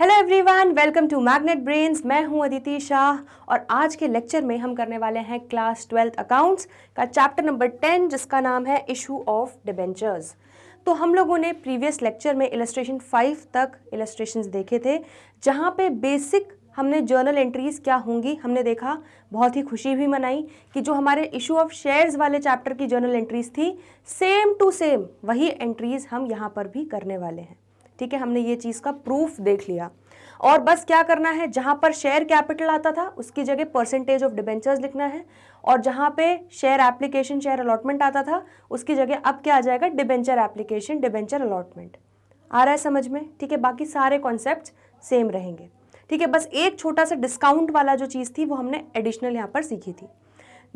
Hello everyone welcome to magnet brains मैं हूं अदिति शाह और आज के लेक्चर में हम करने वाले हैं क्लास ट्वेल्थ अकाउंट्स का चैप्टर नंबर टेन जिसका नाम है इशू ऑफ डिबेंचर्स तो हम लोगों ने प्रीवियस लेक्चर में इलस्ट्रेशन फाइव तक इलस्ट्रेशन देखे थे जहां पे बेसिक हमने जर्नल एंट्रीज़ क्या होंगी हमने देखा बहुत ही खुशी भी मनाई कि जो हमारे इशू ऑफ शेयर्स वाले चैप्टर की जर्नल एंट्रीज़ थी सेम टू सेम वही एंट्रीज़ हम यहाँ पर भी करने वाले हैं ठीक है हमने ये चीज़ का प्रूफ देख लिया और बस क्या करना है जहाँ पर शेयर कैपिटल आता था उसकी जगह परसेंटेज ऑफ डिबेंचर्स लिखना है और जहाँ पे शेयर एप्लीकेशन शेयर अलॉटमेंट आता था उसकी जगह अब क्या आ जाएगा डिबेंचर एप्लीकेशन डिबेंचर अलॉटमेंट आ रहा है समझ में ठीक है बाकी सारे कॉन्सेप्ट सेम रहेंगे ठीक है बस एक छोटा सा डिस्काउंट वाला जो चीज़ थी वो हमने एडिशनल यहाँ पर सीखी थी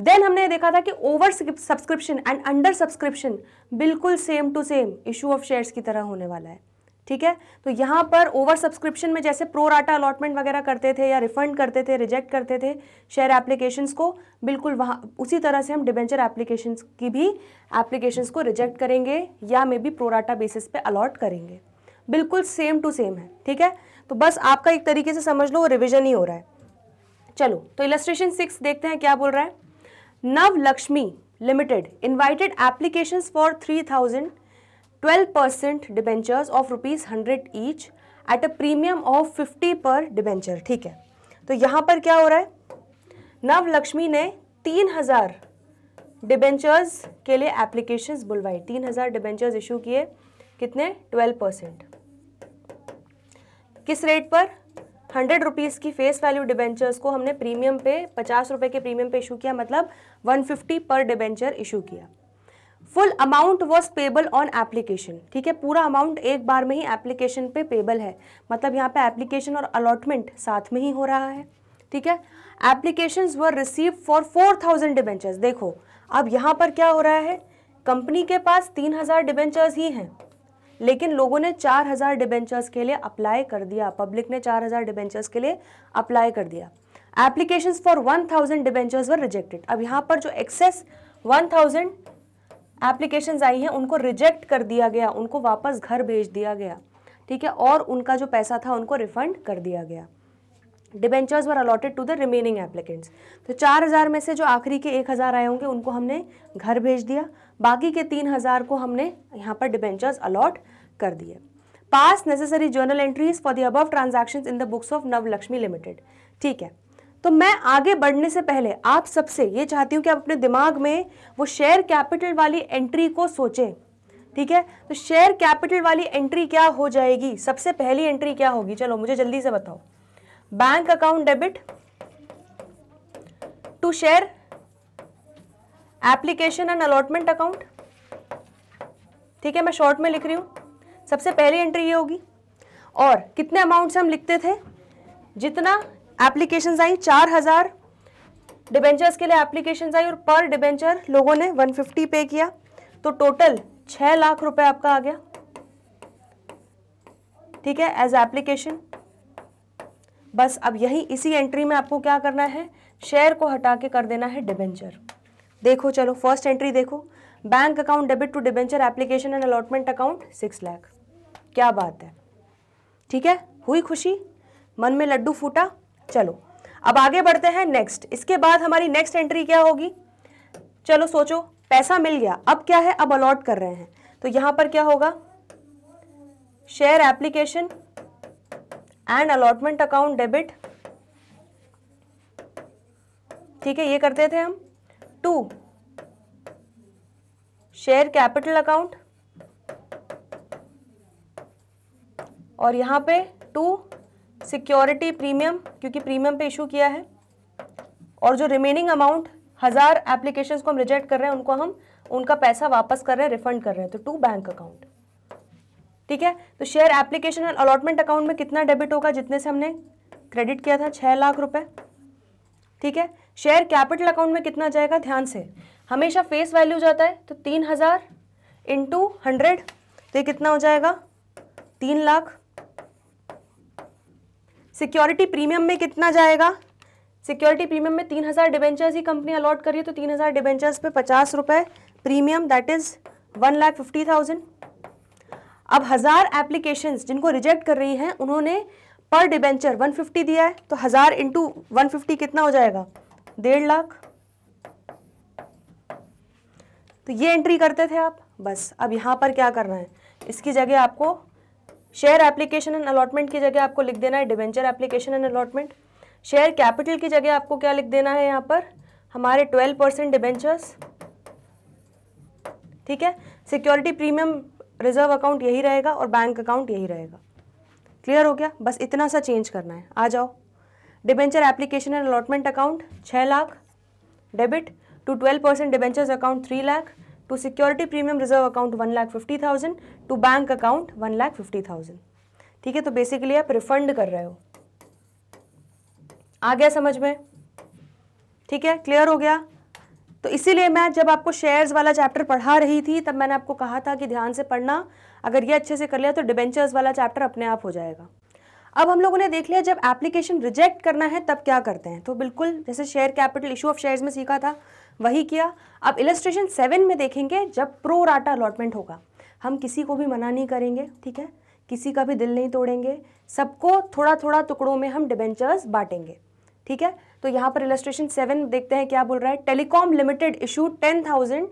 देन हमने देखा था कि over subscription and under subscription बिल्कुल same to same issue of shares की तरह होने वाला है ठीक है तो यहाँ पर ओवर सब्सक्रिप्शन में जैसे प्रो राटा अलॉटमेंट वगैरह करते थे या रिफंड करते थे रिजेक्ट करते थे शेयर एप्लीकेशंस को बिल्कुल वहाँ उसी तरह से हम डिबेंचर एप्लीकेशंस की भी एप्लीकेशंस को रिजेक्ट करेंगे या may be pro rata basis पे अलॉट करेंगे बिल्कुल सेम टू सेम है ठीक है तो बस आपका एक तरीके से समझ लो रिविजन ही हो रहा है चलो तो इलस्ट्रेशन सिक्स देखते हैं क्या बोल रहा है Nav Lakshmi limited invited applications for three thousand 12% debentures of rupees hundred each at a premium of 50 per debenture ठीक है तो यहाँ पर क्या हो रहा है नवलक्ष्मी ने 3000 डिबेंचर्स के लिए एप्लीकेशन बुलवाई 3000 डिबेंचर्स इशू किए कितने 12% किस रेट पर हंड्रेड रुपीज़ की फेस वैल्यू डिबेंचर्स को हमने प्रीमियम पे पचास रुपये के प्रीमियम पे इशू किया मतलब one fifty per debenture issue किया full amount was payable on application ठीक है पूरा अमाउंट एक बार में ही एप्लीकेशन पे पेबल है मतलब यहाँ पे एप्लीकेशन और अलॉटमेंट साथ में ही हो रहा है ठीक है application were receive for four thousand debentures देखो अब यहाँ पर क्या हो रहा है कंपनी के पास तीन हज़ार डिबेंचर्स ही हैं लेकिन लोगों ने चार हज़ार डिबेंचर्स के लिए अप्लाई कर दिया पब्लिक ने चार हज़ार डिबेंचर्स के लिए अप्लाई कर दिया application for one thousand debentures were rejected अब यहाँ पर जो एक्सेस वन थाउजेंड एप्लीकेशन आई हैं उनको रिजेक्ट कर दिया गया उनको वापस घर भेज दिया गया ठीक है और उनका जो पैसा था उनको रिफंड कर दिया गया debentures were allotted to the remaining applicants तो चार हज़ार में से जो आखिरी के एक हज़ार आए होंगे उनको हमने घर भेज दिया बाकी के तीन हज़ार को हमने यहाँ पर डिबेंचर्स अलॉट कर दिए pass necessary journal entries for the above transaction in the books of Navlakshmi limited ठीक है तो मैं आगे बढ़ने से पहले आप सबसे ये चाहती हूँ कि आप अपने दिमाग में वो शेयर कैपिटल वाली एंट्री को सोचें ठीक है तो शेयर कैपिटल वाली एंट्री क्या हो जाएगी सबसे पहली एंट्री क्या होगी चलो मुझे जल्दी से बताओ bank account debit to share application and allotment account ठीक है मैं शॉर्ट में लिख रही हूँ सबसे पहली एंट्री ये होगी और कितने अमाउंट से हम लिखते थे जितना एप्लीकेशन आई चार हज़ार डिबेंचर्स के लिए एप्लीकेशन आई और पर डिबेंचर लोगों ने 150 पे किया तो टोटल छः लाख रुपए आपका आ गया ठीक है एज एप्लीकेशन बस अब यही इसी एंट्री में आपको क्या करना है शेयर को हटा के कर देना है डिबेंचर देखो चलो फर्स्ट एंट्री देखो bank account debit to debenture application and allotment account six lakh क्या बात है ठीक है हुई खुशी मन में लड्डू फूटा चलो अब आगे बढ़ते हैं नेक्स्ट इसके बाद हमारी नेक्स्ट एंट्री क्या होगी चलो सोचो पैसा मिल गया अब क्या है अब अलॉट कर रहे हैं तो यहां पर क्या होगा share application and allotment account debit ठीक है ये करते थे हम टू शेयर कैपिटल अकाउंट और यहां पे टू सिक्योरिटी प्रीमियम क्योंकि प्रीमियम पे इशू किया है और जो रिमेनिंग अमाउंट हज़ार एप्लीकेशन को हम रिजेक्ट कर रहे हैं उनको हम उनका पैसा वापस कर रहे हैं रिफंड कर रहे हैं तो टू बैंक अकाउंट ठीक है तो share application and allotment account में कितना डेबिट होगा जितने से हमने क्रेडिट किया था छः लाख रुपए ठीक है शेयर कैपिटल अकाउंट में कितना जाएगा ध्यान से हमेशा फेस वैल्यू जाता है तो तीन हज़ार इंटू हंड्रेड तो ये कितना हो जाएगा तीन लाख सिक्योरिटी प्रीमियम में कितना जाएगा सिक्योरिटी प्रीमियम में तीन हज़ार डिबेंचर्स ही कंपनी अलॉट करिए तो तीन हज़ार डिबेंचर्स पे पचास रुपये premium that is one lakh fifty thousand अब हज़ार एप्लीकेशंस जिनको रिजेक्ट कर रही हैं उन्होंने पर डिबेंचर वन फिफ्टी दिया है तो हज़ार इंटू वन फिफ्टी कितना हो जाएगा डेढ़ लाख तो ये एंट्री करते थे आप बस अब यहाँ पर क्या करना है इसकी जगह आपको शेयर एप्लीकेशन एंड अलॉटमेंट की जगह आपको लिख देना है debenture application and allotment share capital की जगह आपको क्या लिख देना है यहाँ पर हमारे ट्वेल्व परसेंट डिबेंचर्स ठीक है सिक्योरिटी प्रीमियम रिजर्व अकाउंट यही रहेगा और बैंक अकाउंट यही रहेगा क्लियर हो गया बस इतना सा चेंज करना है आ जाओ debenture application and allotment account छः lakh debit to twelve percent debentures account three lakh to security premium reserve account one lakh fifty thousand to bank account one lakh fifty thousand ठीक है तो बेसिकली आप रिफंड कर रहे हो आ गया समझ में ठीक है क्लियर हो गया तो इसीलिए मैं जब आपको शेयर्स वाला चैप्टर पढ़ा रही थी तब मैंने आपको कहा था कि ध्यान से पढ़ना अगर ये अच्छे से कर लिया तो डिबेंचर्स वाला चैप्टर अपने आप हो जाएगा अब हम लोगों ने देख लिया जब एप्लीकेशन रिजेक्ट करना है तब क्या करते हैं तो बिल्कुल जैसे share capital issue of shares में सीखा था वही किया अब इलेस्ट्रेशन सेवन में देखेंगे जब प्रो राटा अलॉटमेंट होगा हम किसी को भी मना नहीं करेंगे ठीक है किसी का भी दिल नहीं तोड़ेंगे सबको थोड़ा थोड़ा टुकड़ों में हम डिबेंचर्स बांटेंगे ठीक है तो यहाँ पर इलेस्ट्रेशन सेवन देखते हैं क्या बोल रहा है telecom limited issue ten thousand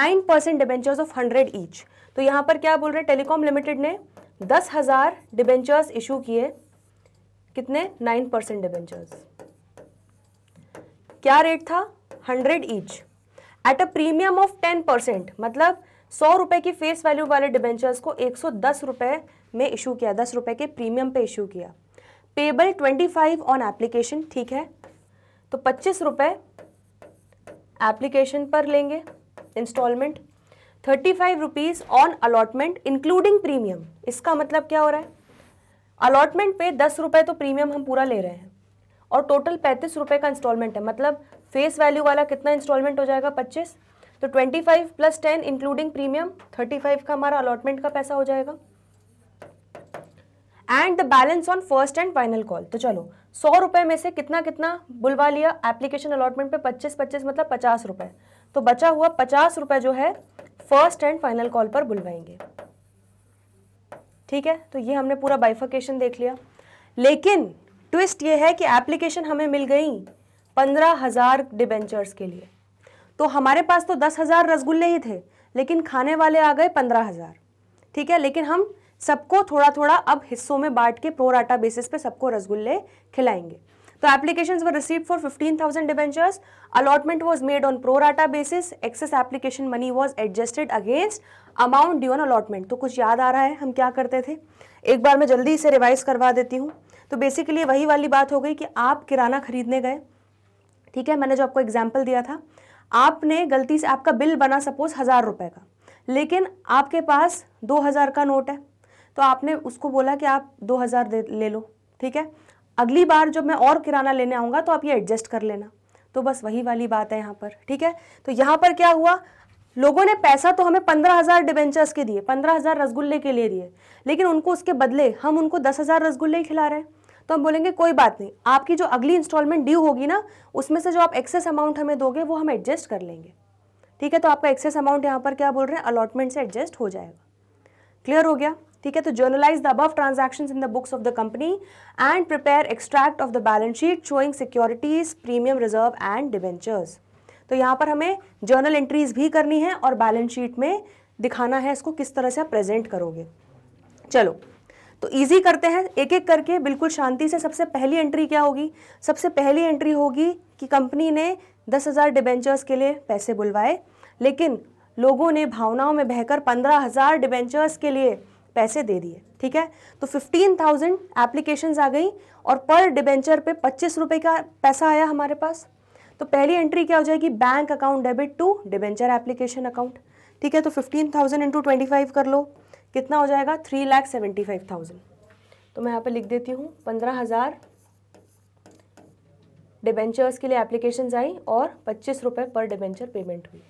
nine percent debentures of hundred each तो यहाँ पर क्या बोल रहे हैं टेलीकॉम लिमिटेड ने दस हज़ार डिबेंचर्स इशू किए कितने नाइन परसेंट डिबेंचर्स क्या रेट था hundred each at a premium of ten percent मतलब सौ रुपए की फेस वैल्यू वाले डिबेंचर्स को एक सौ दस रुपए में इशू किया दस रुपए के प्रीमियम पे इशू किया payable twenty five on application ठीक है तो पच्चीस रुपए एप्लीकेशन पर लेंगे installment thirty five rupees on allotment including premium इसका मतलब क्या हो रहा है अलॉटमेंट पे दस रुपए तो प्रीमियम हम पूरा ले रहे हैं और टोटल पैंतीस रुपए का इंस्टॉलमेंट है मतलब फेस वैल्यू वाला कितना इंस्टॉलमेंट हो जाएगा पच्चीस तो twenty five plus ten including premium thirty five का हमारा अलॉटमेंट का पैसा हो जाएगा and the balance on first and final call तो चलो सौ रुपए में से कितना कितना बुलवा लिया एप्लीकेशन अलॉटमेंट पे पच्चीस पच्चीस मतलब पचास रुपए तो बचा हुआ पचास रुपए जो है फर्स्ट एंड फाइनल कॉल पर बुलवाएंगे ठीक है तो ये हमने पूरा बाइफिकेशन देख लिया लेकिन ट्विस्ट ये है कि एप्लीकेशन हमें मिल गई पंद्रह हज़ार डिबेंचर्स के लिए तो हमारे पास तो दस हज़ार रसगुल्ले ही थे लेकिन खाने वाले आ गए पंद्रह हज़ार ठीक है लेकिन हम सबको थोड़ा थोड़ा अब हिस्सों में बांट के प्रोराटा बेसिस पे सबको रसगुल्ले खिलाएंगे तो application were receive for fifteen thousand debentures allotment was made on pro rata basis excess application money was adjusted against amount due on allotment तो कुछ याद आ रहा है हम क्या करते थे एक बार मैं जल्दी इसे रिवाइज करवा देती हूँ तो बेसिकली वही वाली बात हो गई कि आप किराना खरीदने गए ठीक है मैंने जो आपको एग्जाम्पल दिया था आपने गलती से आपका बिल बना सपोज हज़ार रुपये का लेकिन आपके पास दो हज़ार का नोट है तो आपने उसको बोला कि आप दो हज़ार दे ले लो ठीक है अगली बार जब मैं और किराना लेने आऊँगा तो आप ये एडजस्ट कर लेना तो बस वही वाली बात है यहाँ पर ठीक है तो यहाँ पर क्या हुआ लोगों ने पैसा तो हमें पंद्रह हज़ार डिवेंचर्स के दिए पंद्रह हज़ार रसगुल्ले के लिए दिए लेकिन उनको उसके बदले हम उनको दस हज़ार रसगुल्ले ही खिला रहे हैं तो हम बोलेंगे कोई बात नहीं आपकी जो अगली इंस्टॉलमेंट ड्यू होगी ना उसमें से जो आप एक्सेस अमाउंट हमें दोगे वो हम एडजस्ट कर लेंगे ठीक है तो आपका एक्सेस अमाउंट यहाँ पर क्या बोल रहे हैं अलॉटमेंट से एडजस्ट हो जाएगा क्लियर हो गया ठीक है तो journalise the above transaction in the books of the company and prepare extract of the balance sheet showing securities premium reserve and debentures तो यहाँ पर हमें जर्नल एंट्रीज भी करनी है और बैलेंस शीट में दिखाना है इसको किस तरह से आप प्रेजेंट करोगे चलो तो इजी करते हैं एक एक करके बिल्कुल शांति से सबसे पहली एंट्री क्या होगी सबसे पहली एंट्री होगी कि कंपनी ने दस हज़ार डिबेंचर्स के लिए पैसे बुलवाए लेकिन लोगों ने भावनाओं में बहकर पंद्रह हज़ार डिबेंचर्स के लिए पैसे दे दिए ठीक है तो फिफ्टीन थाउजेंड एप्लीकेशंस आ गई और पर डिबेंचर पे पच्चीस रुपये का पैसा आया हमारे पास तो पहली एंट्री क्या हो जाएगी bank account debit to debenture application account ठीक है तो fifteen thousand into twenty five कर लो कितना हो जाएगा three lakh seventy five thousand तो मैं यहाँ पे लिख देती हूँ पंद्रह हज़ार डिबेंचर्स के लिए एप्लीकेशन आई और पच्चीस रुपये पर डिबेंचर पेमेंट हुई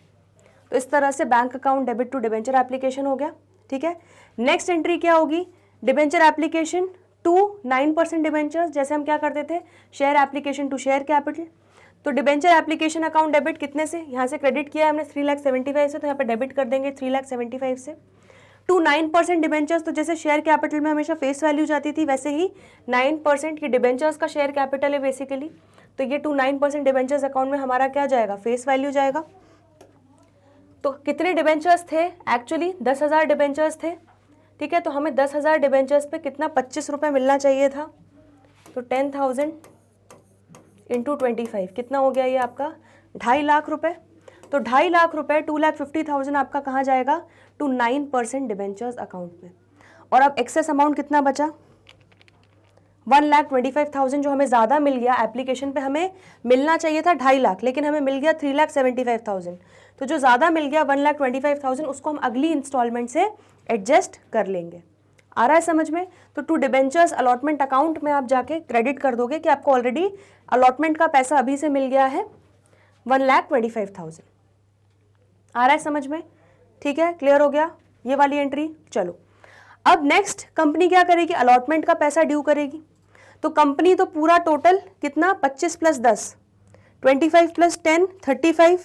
तो इस तरह से bank account debit to debenture application हो गया ठीक है नेक्स्ट एंट्री क्या होगी debenture application to nine percent debentures जैसे हम क्या करते थे share application to share capital तो डिबेंचर एप्लीकेशन अकाउंट डेबिट कितने से यहाँ से क्रेडिट किया है हमने थ्री लाख सेवेंटी फाइव से तो यहाँ पर डेबिट कर देंगे थ्री लाख सेवेंटी फाइव से टू नाइन परसेंट डिबेंचर्स तो जैसे शेयर कैपिटल में हमेशा फेस वैल्यू जाती थी वैसे ही नाइन परसेंट ये डिबेंचर्स का शेयर कैपिटल है बेसिकली तो ये to nine percent debentures account में हमारा क्या जाएगा फेस वैल्यू जाएगा तो कितने डिबेंचर्स थे एक्चुअली दस हज़ार डिबेंचर्स थे ठीक है तो हमें दस हज़ार डिबेंचर्स पर कितना पच्चीस रुपये मिलना चाहिए था तो ten thousand into twenty five कितना हो गया ये आपका ढाई लाख रुपये तो ढाई लाख रुपए टू लाख फिफ्टी थाउजेंड आपका कहाँ जाएगा to nine percent debentures account में और अब एक्सेस अमाउंट कितना बचा one lakh twenty five thousand जो हमें ज़्यादा मिल गया एप्लीकेशन पे हमें मिलना चाहिए था ढाई लाख लेकिन हमें मिल गया three lakh seventy five thousand तो जो ज़्यादा मिल गया one lakh twenty five thousand उसको हम अगली इंस्टॉलमेंट से एडजस्ट कर लेंगे आ रहा है समझ में तो टू डिबेंचर्स अलॉटमेंट अकाउंट में आप जाके क्रेडिट कर दोगे कि आपको ऑलरेडी अलॉटमेंट का पैसा अभी से मिल गया है one lakh twenty five thousand आ रहा है समझ में ठीक है क्लियर हो गया ये वाली एंट्री चलो अब नेक्स्ट कंपनी क्या करेगी अलॉटमेंट का पैसा ड्यू करेगी तो कंपनी तो पूरा टोटल कितना पच्चीस प्लस दस twenty five plus ten thirty five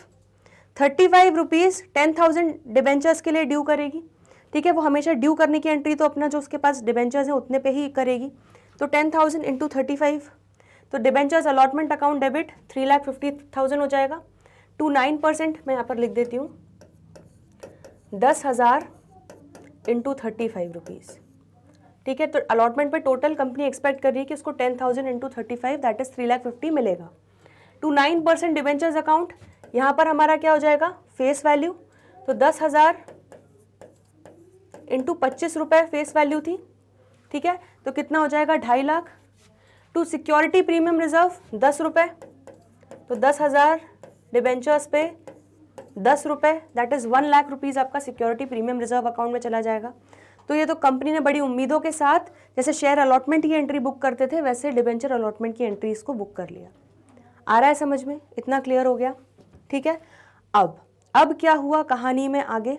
thirty five rupees ten thousand debentures के लिए ड्यू करेगी ठीक है वो हमेशा ड्यू करने की एंट्री तो अपना जो उसके पास डिबेंचर्स हैं उतने पे ही करेगी तो ten thousand into thirty five तो debentures allotment account debit three lakh fifty thousand हो जाएगा टू नाइन परसेंट मैं यहाँ पर लिख देती हूँ दस हज़ार इंटू थर्टी फाइव रुपीज़ ठीक है तो अलॉटमेंट पे टोटल कंपनी एक्सपेक्ट कर रही है कि उसको ten thousand into thirty five that is three lakh fifty मिलेगा to nine percent debentures account यहाँ पर हमारा क्या हो जाएगा फेस वैल्यू तो दस हज़ार इंटू पच्चीस रुपये फेस वैल्यू थी ठीक है तो कितना हो जाएगा ढाई lakh to security premium reserve दस रुपये तो दस हज़ार डिबेंचर्स पे दस रुपये that is one lakh rupees आपका सिक्योरिटी प्रीमियम रिजर्व अकाउंट में चला जाएगा तो ये तो कंपनी ने बड़ी उम्मीदों के साथ जैसे शेयर अलॉटमेंट की एंट्री बुक करते थे वैसे डिवेंचर अलॉटमेंट की एंट्री इसको बुक कर लिया आ रहा है समझ में इतना क्लियर हो गया ठीक है अब अब क्या हुआ कहानी में आगे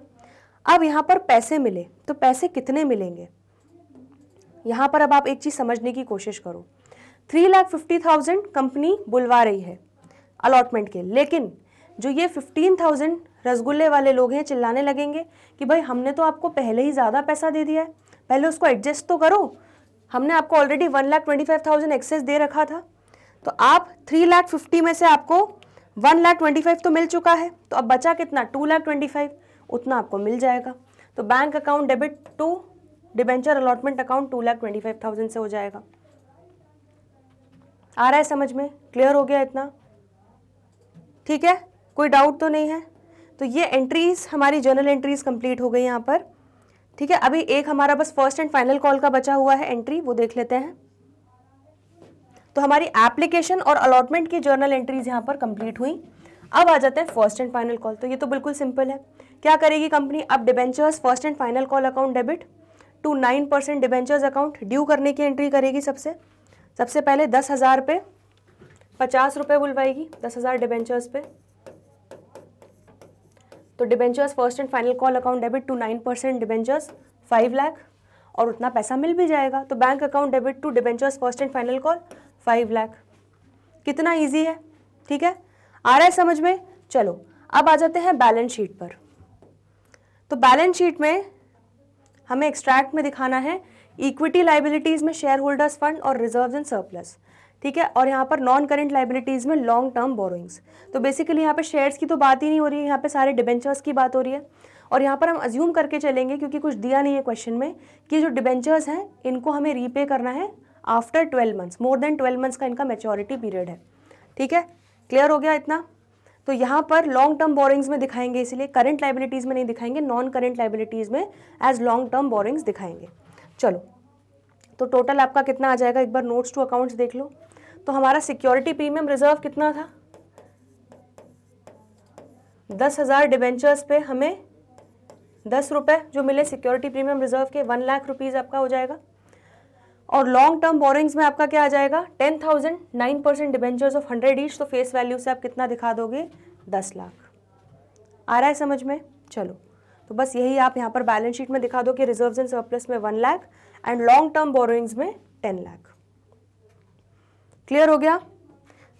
अब यहाँ पर पैसे मिले तो पैसे कितने मिलेंगे यहाँ पर अब आप एक चीज़ समझने की कोशिश करो three lakh fifty thousand company बुलवा रही है अलॉटमेंट के लेकिन जो ये फिफ्टीन थाउजेंड रसगुल्ले वाले लोग हैं चिल्लाने लगेंगे कि भाई हमने तो आपको पहले ही ज़्यादा पैसा दे दिया है पहले उसको एडजस्ट तो करो हमने आपको already one lakh twenty five thousand excess दे रखा था तो आप थ्री लाख फिफ्टी में से आपको वन लाख ट्वेंटी फाइव तो मिल चुका है तो अब बचा कितना टू लाख ट्वेंटी फाइव उतना आपको मिल जाएगा तो bank account debit to debenture allotment account two lakh twenty five thousand से हो जाएगा आ रहा है समझ में क्लियर हो गया इतना ठीक है कोई डाउट तो नहीं है तो ये एंट्रीज़ हमारी जर्नल एंट्रीज़ कंप्लीट हो गई यहाँ पर ठीक है अभी एक हमारा बस फर्स्ट एंड फाइनल कॉल का बचा हुआ है एंट्री वो देख लेते हैं तो हमारी एप्लीकेशन और अलॉटमेंट की जर्नल एंट्रीज़ यहाँ पर कंप्लीट हुई अब आ जाते हैं फर्स्ट एंड फाइनल कॉल तो ये तो बिल्कुल सिंपल है क्या करेगी कंपनी अब debentures first and final call account debit to nine percent debentures account due करने की एंट्री करेगी सबसे सबसे पहले दस हज़ार पे पचास रुपये बुलवाएगी दस हज़ार डिबेंचर्स पे तो debentures first and final call account debit to nine percent debentures five lakh और उतना पैसा मिल भी जाएगा तो bank account debit to debentures first and final call five lakh कितना ईजी है ठीक है आ रहा है समझ में चलो अब आ जाते हैं बैलेंस शीट पर तो बैलेंस शीट में हमें एक्सट्रैक्ट में दिखाना है इक्विटी लाइबिलिटीज़ में शेयर होल्डर्स फंड और रिजर्व एंड सरप्लस ठीक है और यहाँ पर नॉन करेंट लाइबिलिटीज़ में लॉन्ग टर्म बोरोइंग्स तो बेसिकली यहाँ पर शेयर्स की तो बात ही नहीं हो रही है यहाँ पर सारे डिबेंचर्स की बात हो रही है और यहाँ पर हम अज्यूम करके चलेंगे क्योंकि कुछ दिया नहीं है क्वेश्चन में कि जो डिबेंचर्स हैं इनको हमें रीपे करना है after twelve months more than twelve months का इनका मेचोरिटी पीरियड है ठीक है क्लियर हो गया इतना तो यहाँ पर लॉन्ग टर्म बोरिंग्स में दिखाएंगे इसलिए करंट लाइबिलिटीज़ में नहीं दिखाएंगे नॉन करंट लाइबिलिटीज़ में एज लॉन्ग टर्म बोरिंग्स दिखाएंगे चलो तो टोटल आपका कितना आ जाएगा एक बार नोट्स टू अकाउंट्स देख लो तो हमारा सिक्योरिटी प्रीमियम रिजर्व कितना था दस हज़ार डिबेंचर्स पे हमें दस रुपए जो मिले सिक्योरिटी प्रीमियम रिजर्व के वन लाख रुपीज़ आपका हो जाएगा और लॉन्ग टर्म बोरिंग्स में आपका क्या आ जाएगा ten thousand nine percent debentures of hundred each तो फेस वैल्यू से आप कितना दिखा दोगे दस लाख आ रहा है समझ में चलो तो बस यही आप यहाँ पर बैलेंस शीट में दिखा दो कि रिजर्व्स एंड सरप्लस में one lakh and long term borrowings में टेन लाख क्लियर हो गया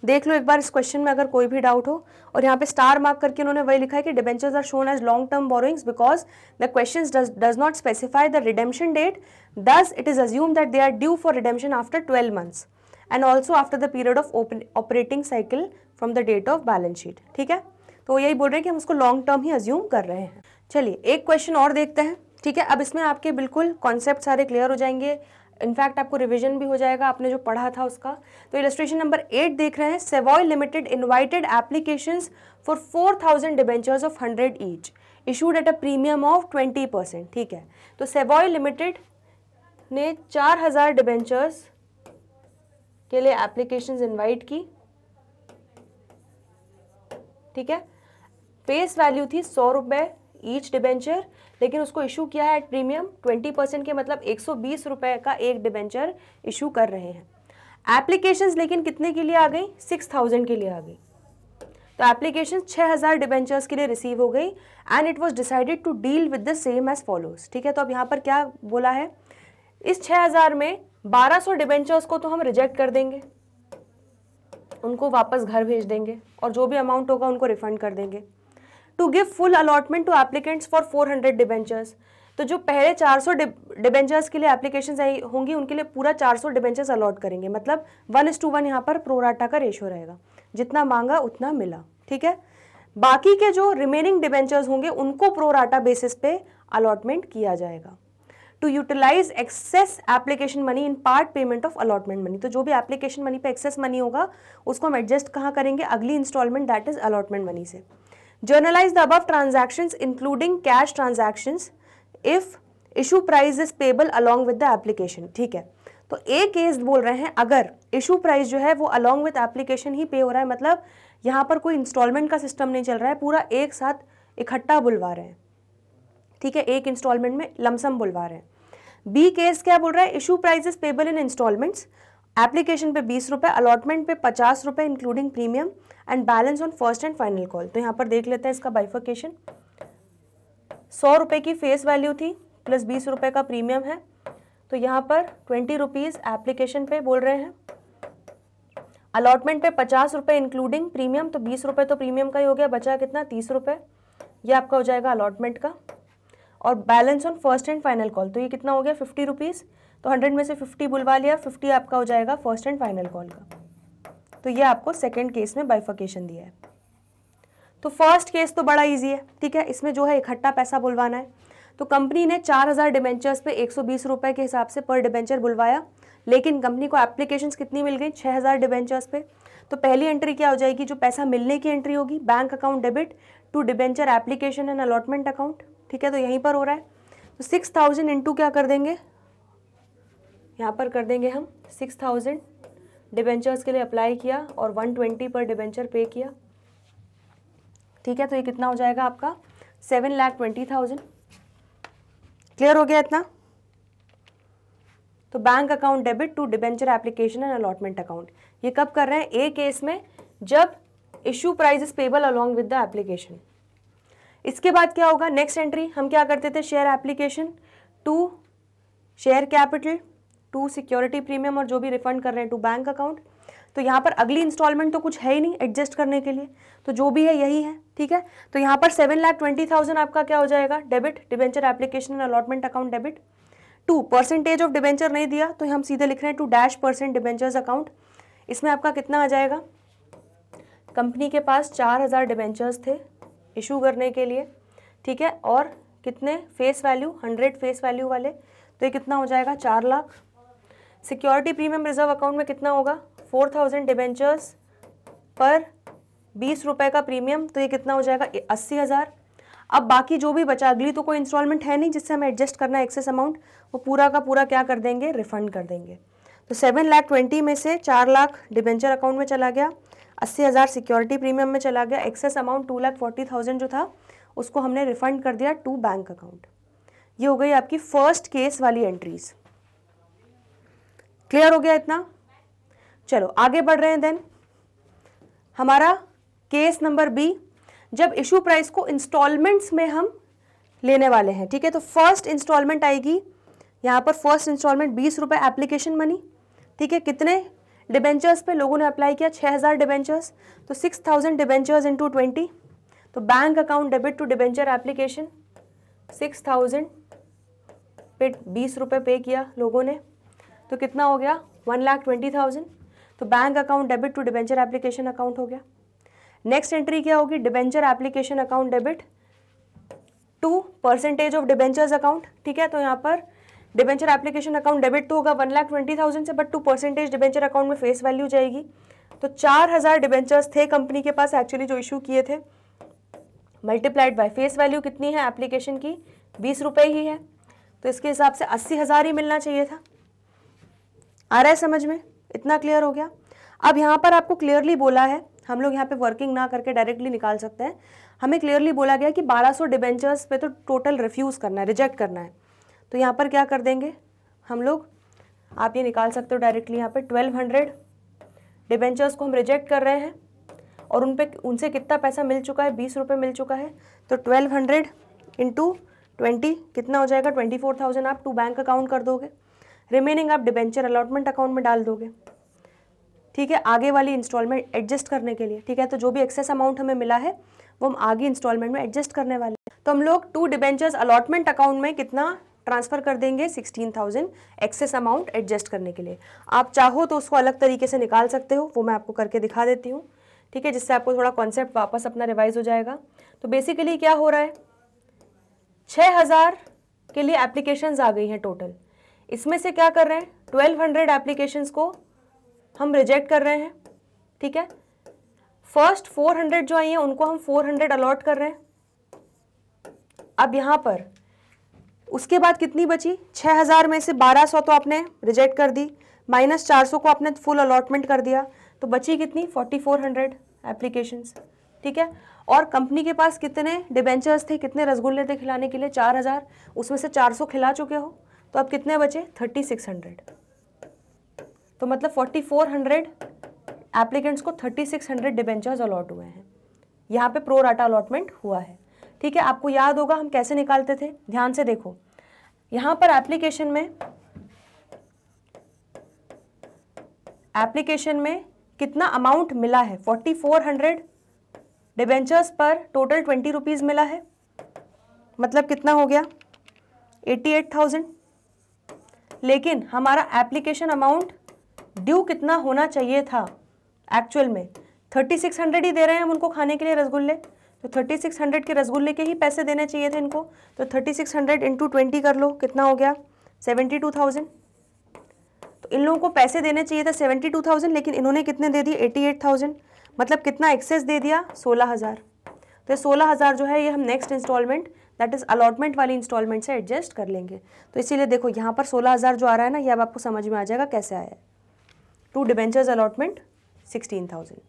देख लो एक बार इस क्वेश्चन में अगर कोई भी डाउट हो और यहाँ पे स्टार मार्क करके उन्होंने वही लिखा है कि debentures are shown as long term borrowings because the question does not specify the redemption date thus it is assume that they are due for redemption after twelve months and also after the period of operating cycle from the date of balance sheet ठीक है तो यही बोल रहे हैं कि हम उसको लॉन्ग टर्म ही अज्यूम कर रहे हैं चलिए एक क्वेश्चन और देखते हैं ठीक है अब इसमें आपके बिल्कुल कॉन्सेप्ट सारे क्लियर हो जाएंगे इनफैक्ट आपको रिवीजन भी हो जाएगा आपने जो पढ़ा था उसका तो इलेस्ट्रेशन नंबर एट देख रहे हैं Savoy limited invited application for four thousand debentures of hundred each issued at a premium of twenty percent ठीक है तो सेवॉय लिमिटेड ने चार हज़ार डिबेंचर्स के लिए एप्लीकेशन इन्वाइट की ठीक है फेस वैल्यू थी सौ रुपये ईच डिबेंचर लेकिन उसको इशू किया है एट प्रीमियम 20 परसेंट के मतलब एक सौ का एक डिबेंचर इशू कर रहे हैं एप्लीकेशन लेकिन कितने के लिए आ गई सिक्स के लिए आ गई तो एप्लीकेशन 6000 डिबेंचर्स के लिए रिसीव हो गई and it was decided to deal with the same as follows ठीक है तो अब यहाँ पर क्या बोला है इस 6000 में 1200 डिबेंचर्स को तो हम रिजेक्ट कर देंगे उनको वापस घर भेज देंगे और जो भी अमाउंट होगा उनको रिफंड कर देंगे to give full allotment to applicants for 400 debentures तो जो पहले 400 डिबेंचर्स के लिए एप्लीकेशन आई होंगी उनके लिए पूरा 400 डिबेंचर्स अलॉट करेंगे मतलब वन इज टू वन यहाँ पर प्रोराटा का रेशो रहेगा जितना मांगा उतना मिला ठीक है बाकी के जो रिमेनिंग डिबेंचर्स होंगे उनको प्रोराटा बेसिस पे अलॉटमेंट किया जाएगा to utilise excess application money in part payment of allotment money तो जो भी एप्लीकेशन मनी पे एक्सेस मनी होगा उसको हम एडजस्ट कहाँ करेंगे अगली installment that is allotment money से Journalize the above transactions including cash transactions if issue price is payable along with the application. ठीक है तो ए केस बोल रहे हैं अगर इशू प्राइस जो है वो अलॉन्ग विथ एप्लीकेशन ही पे हो रहा है मतलब यहाँ पर कोई इंस्टॉलमेंट का सिस्टम नहीं चल रहा है पूरा एक साथ इकट्ठा बुलवा रहे हैं ठीक है एक इंस्टॉलमेंट में लमसम बुलवा रहे हैं बी केस क्या बोल रहा है issue price is payable in installments application पे बीस रुपये अलॉटमेंट पे पचास रुपये including premium and balance on first and final call तो यहाँ पर देख लेते हैं इसका बाइफोकेशन सौ रुपये की फेस वैल्यू थी प्लस बीस रुपये का प्रीमियम है तो यहाँ पर ट्वेंटी रुपीज़ एप्लीकेशन पे बोल रहे हैं अलॉटमेंट पे पचास रुपये इंक्लूडिंग प्रीमियम तो बीस रुपये तो प्रीमियम का ही हो गया बचा कितना तीस रुपये यह आपका हो जाएगा अलॉटमेंट का और balance on first and final call तो ये कितना हो गया फिफ्टी रुपीज़ तो हंड्रेड में से फिफ्टी बुलवा लिया फिफ्टी आपका हो जाएगा फर्स्ट एंड फाइनल कॉल का तो ये आपको सेकेंड केस में बाइफकेशन दिया है तो फर्स्ट केस तो बड़ा इजी है ठीक है इसमें जो है इकट्ठा पैसा बुलवाना है तो कंपनी ने चार हज़ार डिबेंचर्स पे एक सौ बीस के हिसाब से पर डिबेंचर बुलवाया लेकिन कंपनी को एप्लीकेशन कितनी मिल गई छः हज़ार डिबेंचर्स पे तो पहली एंट्री क्या हो जाएगी जो पैसा मिलने की एंट्री होगी bank account debit to debenture application and allotment account ठीक है तो यहीं पर हो रहा है तो सिक्स थाउजेंड इंटू क्या कर देंगे यहाँ पर कर देंगे हम सिक्स थाउजेंड डिबेंचर्स के लिए अप्लाई किया और वन ट्वेंटी पर डिबेंचर पे किया ठीक है तो ये कितना हो जाएगा आपका seven lakh twenty thousand clear हो गया इतना तो bank account debit to debenture application and allotment account ये कब कर रहे हैं ए केस में जब issue price is payable along with the application इसके बाद क्या होगा नेक्स्ट एंट्री हम क्या करते थे share application to share capital to security premium और जो भी रिफंड कर रहे हैं टू बैंक अकाउंट तो यहाँ पर अगली इंस्टॉलमेंट तो कुछ है ही नहीं एडजस्ट करने के लिए तो जो भी है यही है ठीक है तो यहाँ पर सेवन लाख ट्वेंटी थाउजेंड आपका क्या हो जाएगा debit debenture application and allotment account debit to percentage of debenture नहीं दिया तो हम सीधे लिख रहे हैं to dash percent debentures account इसमें आपका कितना आ जाएगा कंपनी के पास चार हज़ार डिबेंचर्स थे इशू करने के लिए ठीक है और कितने face value hundred face value वाले तो ये कितना हो जाएगा चार lakh security premium reserve account में कितना होगा फोर थाउजेंड डिबेंचर्स पर बीस रुपए का प्रीमियम तो ये कितना हो जाएगा अस्सी हज़ार अब बाकी जो भी बचा अगली तो कोई इंस्टॉलमेंट है नहीं जिससे हमें एडजस्ट करना है एक्सेस अमाउंट वो पूरा का पूरा क्या कर देंगे रिफंड कर देंगे तो सेवन लाख ट्वेंटी में से चार लाख डिबेंचर अकाउंट में चला गया अस्सी हज़ार सिक्योरिटी प्रीमियम में चला गया excess amount two lakh forty thousand जो था उसको हमने रिफंड कर दिया टू बैंक अकाउंट ये हो गई आपकी फर्स्ट केस वाली एंट्रीज़ क्लियर हो गया इतना चलो आगे बढ़ रहे हैं देन हमारा केस नंबर बी जब इशू प्राइस को इंस्टॉलमेंट्स में हम लेने वाले हैं ठीक है तो फर्स्ट इंस्टॉलमेंट आएगी यहाँ पर फर्स्ट इंस्टॉलमेंट बीस रुपये एप्लीकेशन मनी ठीक है कितने डिबेंचर्स पे लोगों ने अप्लाई किया छः हज़ार डिबेंचर्स तो six thousand debentures into twenty तो bank account debit to debenture application six thousand पे बीस रुपये पे किया लोगों ने तो कितना हो गया वन लाख ट्वेंटी थाउजेंड तो bank account debit to debenture application account हो गया नेक्स्ट एंट्री क्या होगी debenture application account debit to percentage of debentures account ठीक है तो यहाँ पर डिबेंचर एप्लीकेशन अकाउंट डेबिट तो होगा वन लाख ट्वेंटी थाउजेंड से but to percentage debenture account में फेस वैल्यू जाएगी तो चार हज़ार डिबेंचर्स थे कंपनी के पास एक्चुअली जो इशू किए थे मल्टीप्लाइड बाय फेस वैल्यू कितनी है एप्लीकेशन की बीस रुपए ही है तो इसके हिसाब से अस्सी हज़ार ही मिलना चाहिए था आ रहा है समझ में इतना क्लियर हो गया अब यहाँ पर आपको क्लियरली बोला है हम लोग यहाँ पे वर्किंग ना करके डायरेक्टली निकाल सकते हैं हमें क्लियरली बोला गया कि 1200 सौ डिबेंचर्स पे तो टोटल रिफ्यूज़ करना है रिजेक्ट करना है तो यहाँ पर क्या कर देंगे हम लोग आप ये निकाल सकते हो डायरेक्टली यहाँ पे 1200 हंड्रेड डिबेंचर्स को हम रिजेक्ट कर रहे हैं और उन पर उनसे कितना पैसा मिल चुका है बीस रुपये मिल चुका है तो ट्वेल्व हंड्रेड इंटू ट्वेंटी कितना हो जाएगा ट्वेंटी फोर थाउजेंड आप टू बैंक अकाउंट कर दोगे रिमेनिंग आप डिबेंचर अलॉटमेंट अकाउंट में डाल दोगे ठीक है आगे वाली इंस्टॉलमेंट एडजस्ट करने के लिए ठीक है तो जो भी एक्सेस अमाउंट हमें मिला है वो हम आगे इंस्टॉलमेंट में एडजस्ट करने वाले हैं तो हम लोग टू डिबेंचर्स अलॉटमेंट अकाउंट में कितना ट्रांसफ़र कर देंगे sixteen thousand excess amount adjust करने के लिए आप चाहो तो उसको अलग तरीके से निकाल सकते हो वो मैं आपको करके दिखा देती हूँ ठीक है जिससे आपको थोड़ा कॉन्सेप्ट वापस अपना रिवाइज हो जाएगा तो बेसिकली क्या हो रहा है छः हज़ार के लिए एप्लीकेशन आ गई हैं टोटल इसमें से क्या कर रहे हैं ट्वेल्व हंड्रेड एप्लीकेशंस को हम रिजेक्ट कर रहे हैं ठीक है फर्स्ट फोर हंड्रेड जो आई हैं उनको हम फोर हंड्रेड अलॉट कर रहे हैं अब यहाँ पर उसके बाद कितनी बची छः हज़ार में से बारह सौ तो आपने रिजेक्ट कर दी माइनस चार सौ को आपने फुल अलॉटमेंट कर दिया तो बची कितनी फोर्टी फोर हंड्रेड एप्लीकेशंस ठीक है और कंपनी के पास कितने डिबेंचर्स थे कितने रसगुल्ले थे खिलाने के लिए चार हज़ार उसमें से चार सौ खिला चुके हो तो अब कितने बचे थर्टी सिक्स हंड्रेड तो मतलब फोर्टी फोर हंड्रेड एप्लीकेंट्स को thirty six hundred debentures allot हुए हैं यहाँ पे प्रो राटा अलॉटमेंट हुआ है ठीक है आपको याद होगा हम कैसे निकालते थे ध्यान से देखो यहाँ पर एप्लीकेशन में एप्लीकेशन में कितना अमाउंट मिला है फोर्टी फोर हंड्रेड डिबेंचर्स पर टोटल ट्वेंटी रुपीज़ मिला है मतलब कितना हो गया एट्टी एट थाउजेंड लेकिन हमारा एप्लीकेशन अमाउंट ड्यू कितना होना चाहिए था एक्चुअल में थर्टी सिक्स हंड्रेड ही दे रहे हैं हम उनको खाने के लिए रसगुल्ले तो थर्टी सिक्स हंड्रेड के रसगुल्ले के ही पैसे देने चाहिए थे इनको तो thirty six hundred into twenty कर लो कितना हो गया सेवेंटी टू थाउजेंड तो इन लोगों को पैसे देने चाहिए थे सेवेंटी टू थाउजेंड लेकिन इन्होंने कितने दे दिए एटी एट थाउजेंड मतलब कितना एक्सेस दे दिया सोलह हज़ार तो सोलह हज़ार जो है ये हम next instalment that is allotment वाली इंस्टॉलमेंट से एडजस्ट कर लेंगे तो इसीलिए देखो यहाँ पर सोलह हज़ार जो आ रहा है ना ये अब आपको समझ में आ जाएगा कैसे आया है to debentures allotment sixteen thousand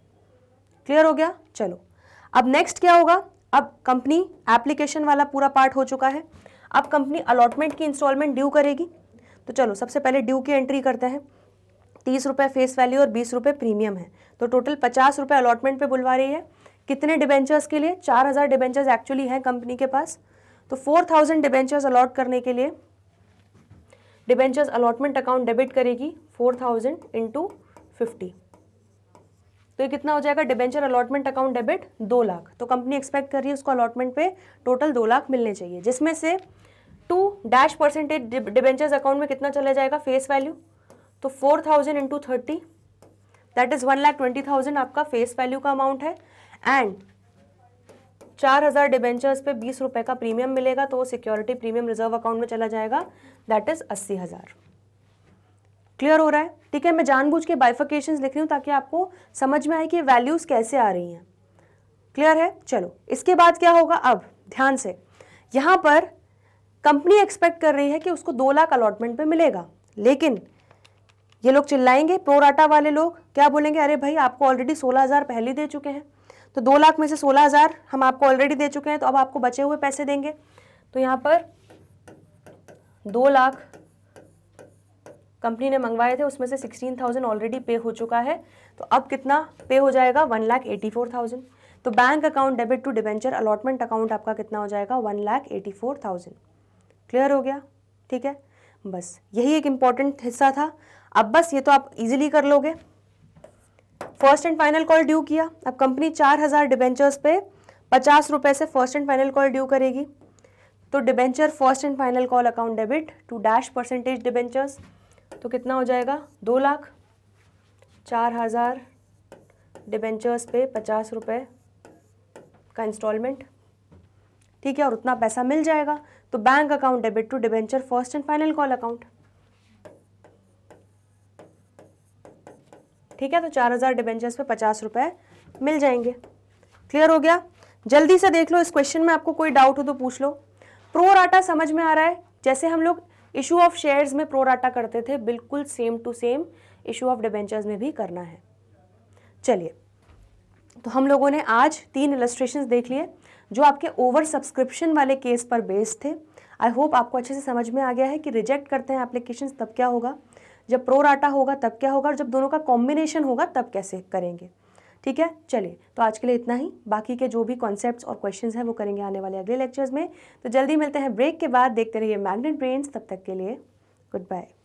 clear हो गया चलो अब नेक्स्ट क्या होगा अब कंपनी एप्लीकेशन वाला पूरा पार्ट हो चुका है अब कंपनी अलॉटमेंट की इंस्टॉलमेंट ड्यू करेगी तो चलो सबसे पहले ड्यू की एंट्री करते हैं तीस रुपये फेस वैल्यू और बीस रुपये प्रीमियम है तो टोटल पचास रुपये अलॉटमेंट पे बुलवा रही है कितने डिबेंचर्स के लिए चार हज़ार डिबेंचर्स एक्चुअली हैं कंपनी के पास तो फोर थाउजेंड डिबेंचर्स अलॉट करने के लिए डिबेंचर्स अलॉटमेंट अकाउंट डेबिट करेगी फोर थाउजेंड इंटू फिफ्टी तो ये कितना हो जाएगा डिबेंचर अलॉटमेंट अकाउंट डेबिट दो लाख तो कंपनी एक्सपेक्ट कर रही है उसको अलॉटमेंट पे टोटल दो लाख मिलने चाहिए जिसमें से to dash percentage debentures account में कितना चला जाएगा फेस वैल्यू तो four thousand into thirty that is one lakh twenty thousand आपका फेस वैल्यू का अमाउंट है एंड चार हज़ार डिबेंचर्स पे बीस रुपये का प्रीमियम मिलेगा तो वो सिक्योरिटी प्रीमियम रिजर्व अकाउंट में चला जाएगा दैट इज़ अस्सी हज़ार क्लियर हो रहा है ठीक है मैं जानबूझ के बाइफिकेशन लिख रही हूँ ताकि आपको समझ में आए कि वैल्यूज़ कैसे आ रही हैं क्लियर है चलो इसके बाद क्या होगा अब ध्यान से यहाँ पर कंपनी एक्सपेक्ट कर रही है कि उसको दो लाख अलॉटमेंट पे मिलेगा लेकिन ये लोग चिल्लाएंगे प्रोराटा वाले लोग क्या बोलेंगे अरे भाई आपको ऑलरेडी सोलह हज़ार पहले दे चुके हैं तो दो लाख में से सोलह हज़ार हम आपको ऑलरेडी दे चुके हैं तो अब आपको बचे हुए पैसे देंगे तो यहां पर दो लाख कंपनी ने मंगवाए थे उसमें से सिक्सटीन थाउजेंड ऑलरेडी पे हो चुका है तो अब कितना पे हो जाएगा one lakh eighty four thousand तो bank account debit to debenture allotment account आपका कितना हो जाएगा one lakh eighty four thousand clear हो गया ठीक है बस यही एक इंपॉर्टेंट हिस्सा था अब बस ये तो आप इजिली कर लोगे first and final call due किया अब कंपनी चार हज़ार डिबेंचर्स पे पचास रुपये से first and final call due करेगी तो debenture first and final call account debit to dash percentage debentures तो कितना हो जाएगा दो लाख चार हज़ार डिबेंचर्स पे पचास रुपये का इंस्टॉलमेंट ठीक है और उतना पैसा मिल जाएगा तो bank account debit to debenture first and final call account ठीक है तो चार हज़ार डिबेंचर्स पे पचास रुपए मिल जाएंगे क्लियर हो गया जल्दी से देख लो इस क्वेश्चन में आपको कोई डाउट हो तो पूछ लो प्रो राटा समझ में आ रहा है जैसे हम लोग इशू ऑफ शेयर्स में प्रो राटा करते थे बिल्कुल same to same issue of debentures में भी करना है चलिए तो हम लोगों ने आज तीन इलस्ट्रेशन देख लिए जो आपके ओवर सब्सक्रिप्शन वाले केस पर बेस्ड थे आई होप आपको अच्छे से समझ में आ गया है कि रिजेक्ट करते हैं एप्लीकेशन तब क्या होगा जब प्रो राटा होगा तब क्या होगा और जब दोनों का कॉम्बिनेशन होगा तब कैसे करेंगे ठीक है चलिए तो आज के लिए इतना ही बाकी के जो भी कॉन्सेप्ट्स और क्वेश्चंस हैं वो करेंगे आने वाले अगले लेक्चर्स में तो जल्दी मिलते हैं ब्रेक के बाद देखते रहिए मैग्नेट ब्रेन्स तब तक के लिए गुड बाय